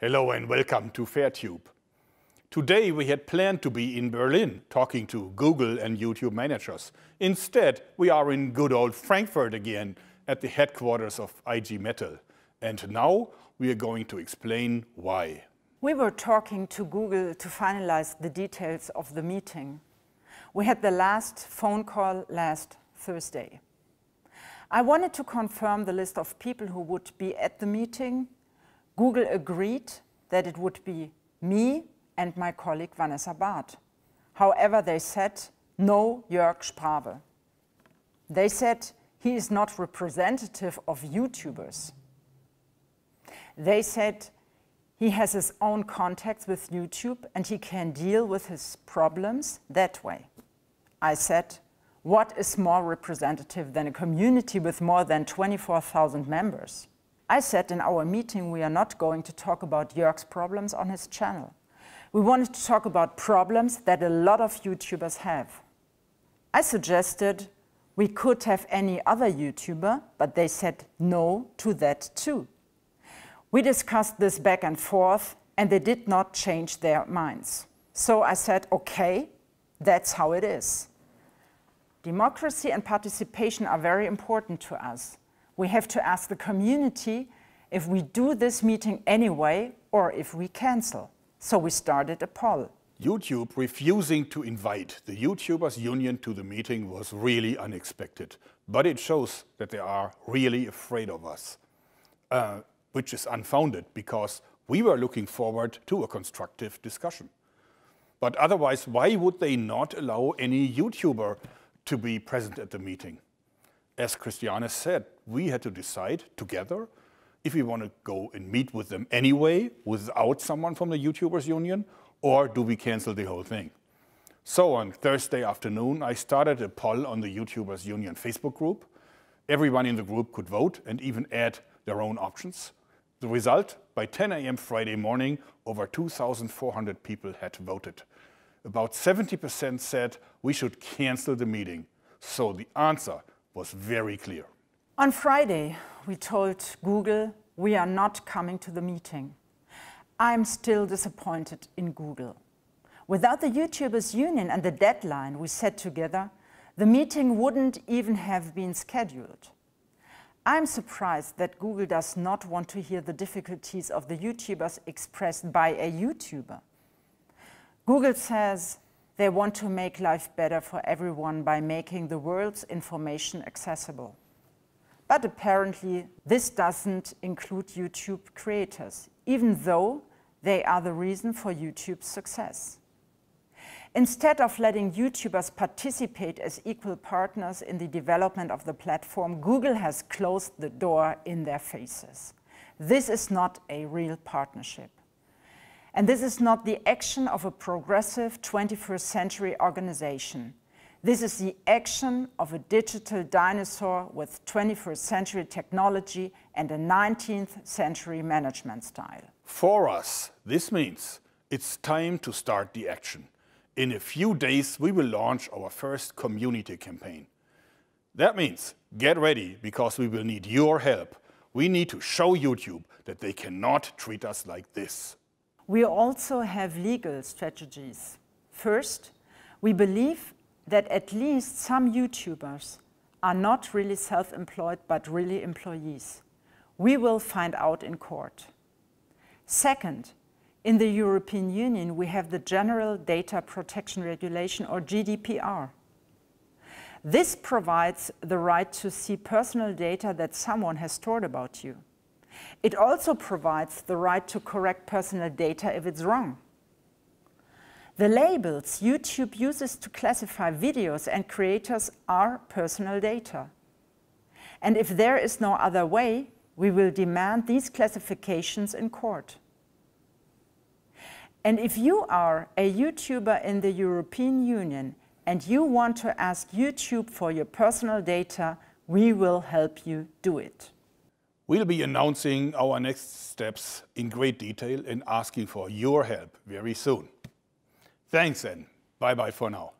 Hello and welcome to Fairtube. Today we had planned to be in Berlin talking to Google and YouTube managers. Instead, we are in good old Frankfurt again at the headquarters of IG Metal. And now we are going to explain why. We were talking to Google to finalize the details of the meeting. We had the last phone call last Thursday. I wanted to confirm the list of people who would be at the meeting Google agreed that it would be me and my colleague Vanessa Barth. However, they said, no Jörg Sprave. They said, he is not representative of YouTubers. They said, he has his own contacts with YouTube and he can deal with his problems that way. I said, what is more representative than a community with more than 24,000 members? I said in our meeting we are not going to talk about Jörg's problems on his channel. We wanted to talk about problems that a lot of YouTubers have. I suggested we could have any other YouTuber, but they said no to that too. We discussed this back and forth and they did not change their minds. So I said, okay, that's how it is. Democracy and participation are very important to us. We have to ask the community if we do this meeting anyway or if we cancel. So we started a poll. YouTube refusing to invite the YouTubers union to the meeting was really unexpected, but it shows that they are really afraid of us, uh, which is unfounded because we were looking forward to a constructive discussion. But otherwise, why would they not allow any YouTuber to be present at the meeting? as Christiane said, we had to decide together if we want to go and meet with them anyway without someone from the YouTubers Union, or do we cancel the whole thing? So on Thursday afternoon, I started a poll on the YouTubers Union Facebook group. Everyone in the group could vote and even add their own options. The result, by 10 a.m. Friday morning, over 2,400 people had voted. About 70% said we should cancel the meeting. So the answer was very clear. On Friday, we told Google we are not coming to the meeting. I'm still disappointed in Google. Without the YouTubers Union and the deadline we set together, the meeting wouldn't even have been scheduled. I'm surprised that Google does not want to hear the difficulties of the YouTubers expressed by a YouTuber. Google says they want to make life better for everyone by making the world's information accessible. But apparently, this doesn't include YouTube creators, even though they are the reason for YouTube's success. Instead of letting YouTubers participate as equal partners in the development of the platform, Google has closed the door in their faces. This is not a real partnership. And this is not the action of a progressive 21st century organization. This is the action of a digital dinosaur with 21st century technology and a 19th century management style. For us, this means it's time to start the action. In a few days, we will launch our first community campaign. That means get ready because we will need your help. We need to show YouTube that they cannot treat us like this we also have legal strategies. First, we believe that at least some YouTubers are not really self-employed but really employees. We will find out in court. Second, in the European Union we have the General Data Protection Regulation or GDPR. This provides the right to see personal data that someone has stored about you. It also provides the right to correct personal data if it's wrong. The labels YouTube uses to classify videos and creators are personal data. And if there is no other way, we will demand these classifications in court. And if you are a YouTuber in the European Union and you want to ask YouTube for your personal data, we will help you do it. We'll be announcing our next steps in great detail and asking for your help very soon. Thanks then. Bye-bye for now.